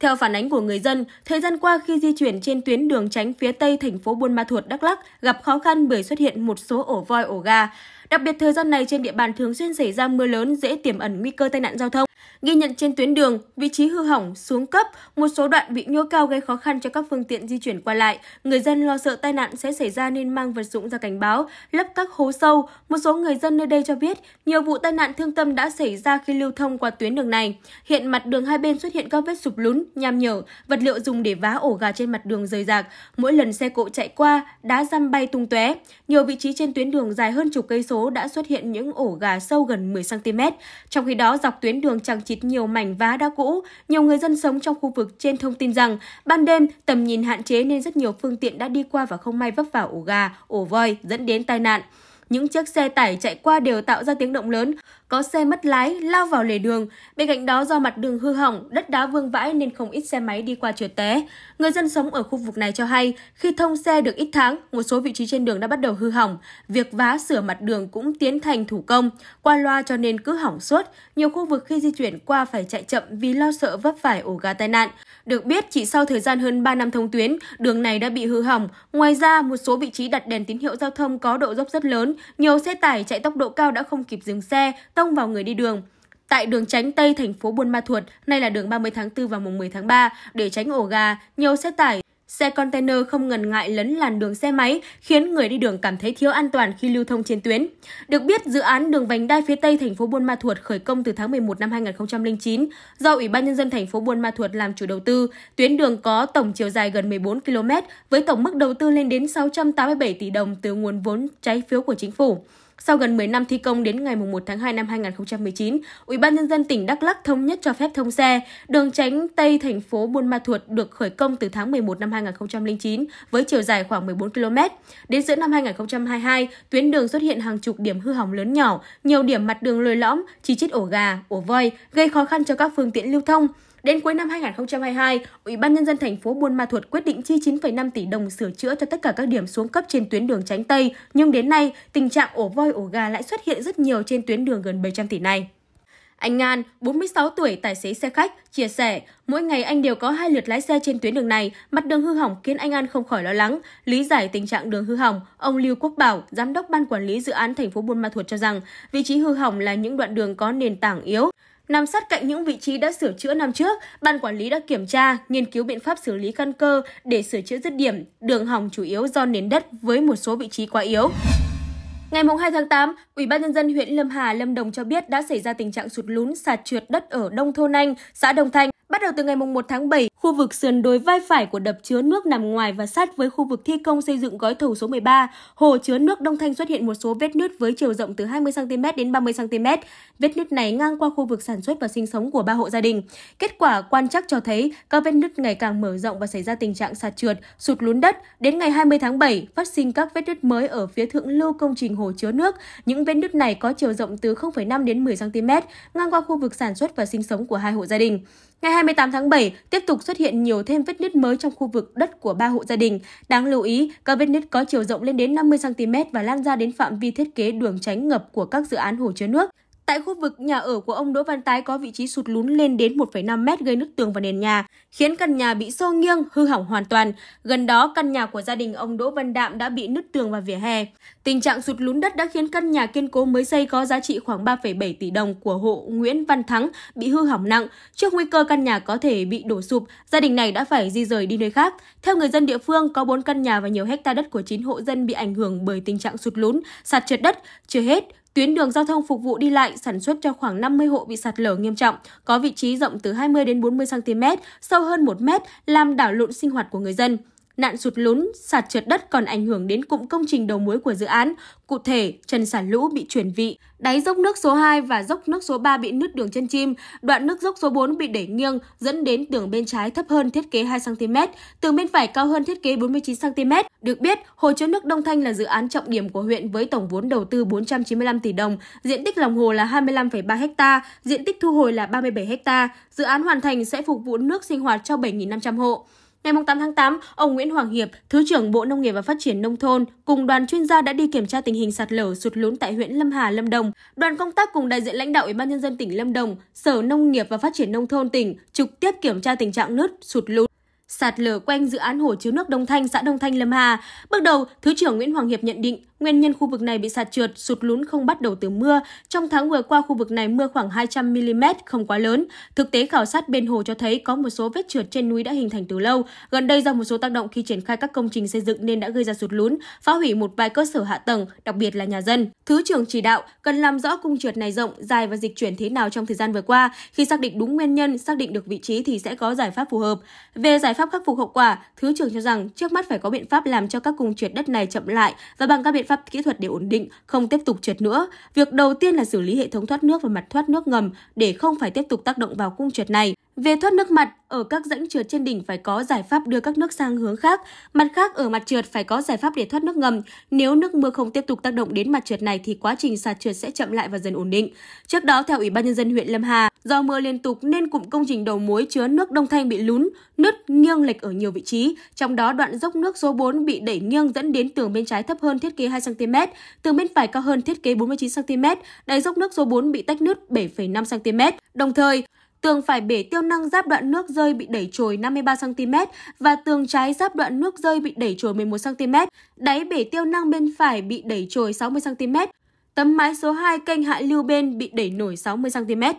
Theo phản ánh của người dân, thời gian qua khi di chuyển trên tuyến đường tránh phía tây thành phố Buôn Ma Thuột, Đắk Lắk gặp khó khăn bởi xuất hiện một số ổ voi ổ gà. Đặc biệt thời gian này trên địa bàn thường xuyên xảy ra mưa lớn dễ tiềm ẩn nguy cơ tai nạn giao thông. Ghi nhận trên tuyến đường, vị trí hư hỏng, xuống cấp, một số đoạn bị nhô cao gây khó khăn cho các phương tiện di chuyển qua lại. Người dân lo sợ tai nạn sẽ xảy ra nên mang vật dụng ra cảnh báo, lấp các hố sâu. Một số người dân nơi đây cho biết, nhiều vụ tai nạn thương tâm đã xảy ra khi lưu thông qua tuyến đường này. Hiện mặt đường hai bên xuất hiện các vết sụp lún, nham nhở, vật liệu dùng để vá ổ gà trên mặt đường rời rạc. Mỗi lần xe cộ chạy qua, đá răm bay tung tóe. Nhiều vị trí trên tuyến đường dài hơn chục cây số số đã xuất hiện những ổ gà sâu gần 10cm. Trong khi đó, dọc tuyến đường chẳng chịt nhiều mảnh vá đá cũ. Nhiều người dân sống trong khu vực trên thông tin rằng, ban đêm tầm nhìn hạn chế nên rất nhiều phương tiện đã đi qua và không may vấp vào ổ gà, ổ voi dẫn đến tai nạn. Những chiếc xe tải chạy qua đều tạo ra tiếng động lớn, có xe mất lái, lao vào lề đường. Bên cạnh đó do mặt đường hư hỏng, đất đá vương vãi nên không ít xe máy đi qua trượt té. Người dân sống ở khu vực này cho hay, khi thông xe được ít tháng, một số vị trí trên đường đã bắt đầu hư hỏng. Việc vá sửa mặt đường cũng tiến thành thủ công, qua loa cho nên cứ hỏng suốt. Nhiều khu vực khi di chuyển qua phải chạy chậm vì lo sợ vấp phải ổ gà tai nạn. Được biết, chỉ sau thời gian hơn 3 năm thông tuyến, đường này đã bị hư hỏng. Ngoài ra, một số vị trí đặt đèn tín hiệu giao thông có độ dốc rất lớn, nhiều xe tải chạy tốc độ cao đã không kịp dừng xe, tông vào người đi đường. Tại đường tránh Tây thành phố Buôn Ma Thuột, nay là đường 30 tháng 4 và mùng 10 tháng 3, để tránh ổ gà, nhiều xe tải Xe container không ngần ngại lấn làn đường xe máy, khiến người đi đường cảm thấy thiếu an toàn khi lưu thông trên tuyến. Được biết, dự án đường vành đai phía Tây thành phố Buôn Ma Thuột khởi công từ tháng 11 năm 2009 do Ủy ban nhân dân thành phố Buôn Ma Thuột làm chủ đầu tư. Tuyến đường có tổng chiều dài gần 14 km với tổng mức đầu tư lên đến 687 tỷ đồng từ nguồn vốn trái phiếu của chính phủ. Sau gần 10 năm thi công đến ngày 1 tháng 2 năm 2019, Ủy ban nhân dân tỉnh Đắk Lắk thống nhất cho phép thông xe. Đường tránh Tây thành phố Buôn Ma Thuột được khởi công từ tháng 11 năm 2009 với chiều dài khoảng 14 km. Đến giữa năm 2022, tuyến đường xuất hiện hàng chục điểm hư hỏng lớn nhỏ, nhiều điểm mặt đường lồi lõm, chi chít ổ gà, ổ voi, gây khó khăn cho các phương tiện lưu thông. Đến cuối năm 2022, Ủy ban nhân dân thành phố Buôn Ma Thuột quyết định chi 9,5 tỷ đồng sửa chữa cho tất cả các điểm xuống cấp trên tuyến đường tránh Tây, nhưng đến nay, tình trạng ổ voi ổ gà lại xuất hiện rất nhiều trên tuyến đường gần 700 tỷ này. Anh Ngan, 46 tuổi, tài xế xe khách, chia sẻ, mỗi ngày anh đều có hai lượt lái xe trên tuyến đường này, mặt đường hư hỏng khiến anh An không khỏi lo lắng. Lý giải tình trạng đường hư hỏng, ông Lưu Quốc Bảo, giám đốc ban quản lý dự án thành phố Buôn Ma Thuột cho rằng, vị trí hư hỏng là những đoạn đường có nền tảng yếu, Nằm sát cạnh những vị trí đã sửa chữa năm trước, ban quản lý đã kiểm tra, nghiên cứu biện pháp xử lý căn cơ để sửa chữa dứt điểm, đường hỏng chủ yếu do nền đất với một số vị trí quá yếu. Ngày 2 tháng 8, Ủy ban nhân dân huyện Lâm Hà, Lâm Đồng cho biết đã xảy ra tình trạng sụt lún, sạt trượt đất ở Đông Thôn Anh, xã Đồng Thanh. Bắt đầu từ ngày 1 tháng 7, khu vực sườn đồi vai phải của đập chứa nước nằm ngoài và sát với khu vực thi công xây dựng gói thầu số 13, hồ chứa nước Đông Thanh xuất hiện một số vết nứt với chiều rộng từ 20 cm đến 30 cm. Vết nứt này ngang qua khu vực sản xuất và sinh sống của ba hộ gia đình. Kết quả quan trắc cho thấy các vết nứt ngày càng mở rộng và xảy ra tình trạng sạt trượt, sụt lún đất. Đến ngày 20 tháng 7, phát sinh các vết nứt mới ở phía thượng lưu công trình hồ chứa nước. Những vết nứt này có chiều rộng từ 0,5 đến 10 cm, ngang qua khu vực sản xuất và sinh sống của hai hộ gia đình. Ngày 28 tháng 7, tiếp tục xuất hiện nhiều thêm vết nứt mới trong khu vực đất của ba hộ gia đình. Đáng lưu ý, các vết nứt có chiều rộng lên đến 50 cm và lan ra đến phạm vi thiết kế đường tránh ngập của các dự án hồ chứa nước. Tại khu vực nhà ở của ông Đỗ Văn Tái có vị trí sụt lún lên đến 1,5 mét gây nứt tường và nền nhà, khiến căn nhà bị xô nghiêng, hư hỏng hoàn toàn. Gần đó, căn nhà của gia đình ông Đỗ Văn Đạm đã bị nứt tường và vỉa hè. Tình trạng sụt lún đất đã khiến căn nhà kiên cố mới xây có giá trị khoảng 3,7 tỷ đồng của hộ Nguyễn Văn Thắng bị hư hỏng nặng. Trước nguy cơ căn nhà có thể bị đổ sụp, gia đình này đã phải di rời đi nơi khác. Theo người dân địa phương, có 4 căn nhà và nhiều hecta đất của 9 hộ dân bị ảnh hưởng bởi tình trạng sụt lún, sạt trượt đất. Chưa hết, Tuyến đường giao thông phục vụ đi lại sản xuất cho khoảng 50 hộ bị sạt lở nghiêm trọng, có vị trí rộng từ 20 đến 40 cm, sâu hơn 1 m, làm đảo lộn sinh hoạt của người dân nạn sụt lún, sạt trượt đất còn ảnh hưởng đến cụm công trình đầu mối của dự án. Cụ thể, trần xả lũ bị chuyển vị, đáy dốc nước số 2 và dốc nước số 3 bị nứt đường chân chim, đoạn nước dốc số 4 bị đẩy nghiêng dẫn đến tường bên trái thấp hơn thiết kế 2 cm, tường bên phải cao hơn thiết kế 49 cm. Được biết, hồ chứa nước Đông Thanh là dự án trọng điểm của huyện với tổng vốn đầu tư 495 tỷ đồng, diện tích lòng hồ là 25,3 ha, diện tích thu hồi là 37 ha. Dự án hoàn thành sẽ phục vụ nước sinh hoạt cho 7.500 hộ. Ngày 8 tháng 8, ông Nguyễn Hoàng Hiệp, Thứ trưởng Bộ Nông nghiệp và Phát triển Nông thôn, cùng đoàn chuyên gia đã đi kiểm tra tình hình sạt lở sụt lún tại huyện Lâm Hà, Lâm Đồng. Đoàn công tác cùng đại diện lãnh đạo Ủy ban Nhân dân tỉnh Lâm Đồng, Sở Nông nghiệp và Phát triển Nông thôn tỉnh trực tiếp kiểm tra tình trạng nứt, sụt lún sạt lở quanh dự án hồ chứa nước Đông Thanh, xã Đông Thanh, Lâm Hà. Bước đầu, Thứ trưởng Nguyễn Hoàng Hiệp nhận định Nguyên nhân khu vực này bị sạt trượt, sụt lún không bắt đầu từ mưa. Trong tháng vừa qua, khu vực này mưa khoảng 200mm, không quá lớn. Thực tế khảo sát bên hồ cho thấy có một số vết trượt trên núi đã hình thành từ lâu. Gần đây do một số tác động khi triển khai các công trình xây dựng nên đã gây ra sụt lún, phá hủy một vài cơ sở hạ tầng, đặc biệt là nhà dân. Thứ trưởng chỉ đạo cần làm rõ cung trượt này rộng, dài và dịch chuyển thế nào trong thời gian vừa qua. Khi xác định đúng nguyên nhân, xác định được vị trí thì sẽ có giải pháp phù hợp. Về giải pháp khắc phục hậu quả, Thứ trưởng cho rằng trước mắt phải có biện pháp làm cho các cung trượt đất này chậm lại và bằng các biện pháp kỹ thuật để ổn định, không tiếp tục trượt nữa. Việc đầu tiên là xử lý hệ thống thoát nước và mặt thoát nước ngầm để không phải tiếp tục tác động vào cung trượt này. Về thoát nước mặt, ở các rãnh trượt trên đỉnh phải có giải pháp đưa các nước sang hướng khác, mặt khác ở mặt trượt phải có giải pháp để thoát nước ngầm. Nếu nước mưa không tiếp tục tác động đến mặt trượt này thì quá trình sạt trượt sẽ chậm lại và dần ổn định. Trước đó theo Ủy ban nhân dân huyện Lâm Hà, do mưa liên tục nên cụm công trình đầu mối chứa nước Đông Thanh bị lún, nứt, nghiêng lệch ở nhiều vị trí, trong đó đoạn dốc nước số 4 bị đẩy nghiêng dẫn đến tường bên trái thấp hơn thiết kế 2 cm, tường bên phải cao hơn thiết kế 49 cm, đáy dốc nước số 4 bị tách nứt 7,5 cm. Đồng thời, Tường phải bể tiêu năng giáp đoạn nước rơi bị đẩy trồi 53cm và tường trái giáp đoạn nước rơi bị đẩy trồi 11cm. Đáy bể tiêu năng bên phải bị đẩy trồi 60cm. Tấm mái số 2 kênh hạ lưu bên bị đẩy nổi 60cm.